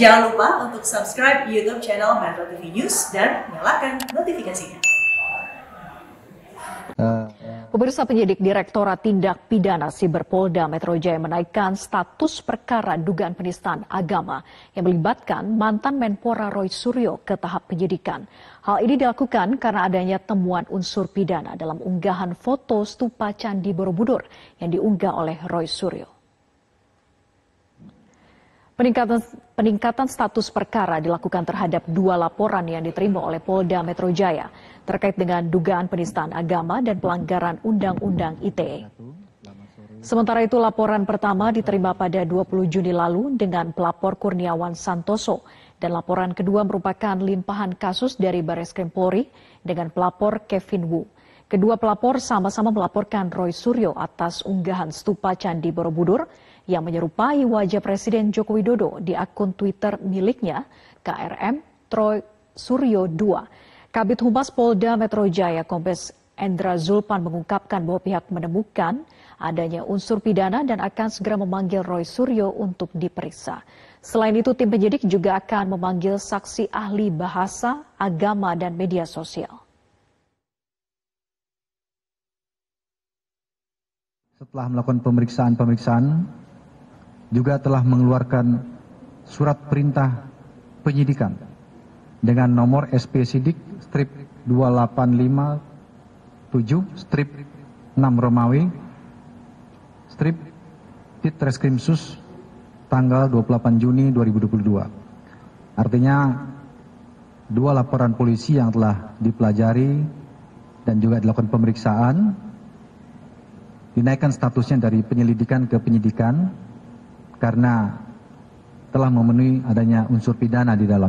Jangan lupa untuk subscribe YouTube channel Metro TV News dan nyalakan notifikasinya. Pemirsa penyidik Direktorat Tindak Pidana Siber Polda Metro Jaya menaikkan status perkara dugaan penistaan agama yang melibatkan mantan Menpora Roy Suryo ke tahap penyidikan. Hal ini dilakukan karena adanya temuan unsur pidana dalam unggahan foto stupa Candi Borobudur yang diunggah oleh Roy Suryo. Peningkatan, peningkatan status perkara dilakukan terhadap dua laporan yang diterima oleh Polda Metro Jaya terkait dengan dugaan penistaan agama dan pelanggaran Undang-Undang ITE. Sementara itu laporan pertama diterima pada 20 Juni lalu dengan pelapor Kurniawan Santoso dan laporan kedua merupakan limpahan kasus dari Baris Krim Polri dengan pelapor Kevin Wu. Kedua pelapor sama-sama melaporkan Roy Suryo atas unggahan stupa Candi Borobudur yang menyerupai wajah Presiden Joko Widodo di akun Twitter miliknya, KRM Troy Suryo II. Kabit Humas Polda Metro Jaya Kombes Endra Zulpan mengungkapkan bahwa pihak menemukan adanya unsur pidana dan akan segera memanggil Roy Suryo untuk diperiksa. Selain itu, tim penyidik juga akan memanggil saksi ahli bahasa, agama, dan media sosial. Setelah melakukan pemeriksaan-pemeriksaan, juga telah mengeluarkan surat perintah penyidikan dengan nomor SP Sidik strip 2857 strip 6 Romawi strip Sus tanggal 28 Juni 2022. Artinya dua laporan polisi yang telah dipelajari dan juga dilakukan pemeriksaan dinaikkan statusnya dari penyelidikan ke penyidikan karena telah memenuhi adanya unsur pidana di dalam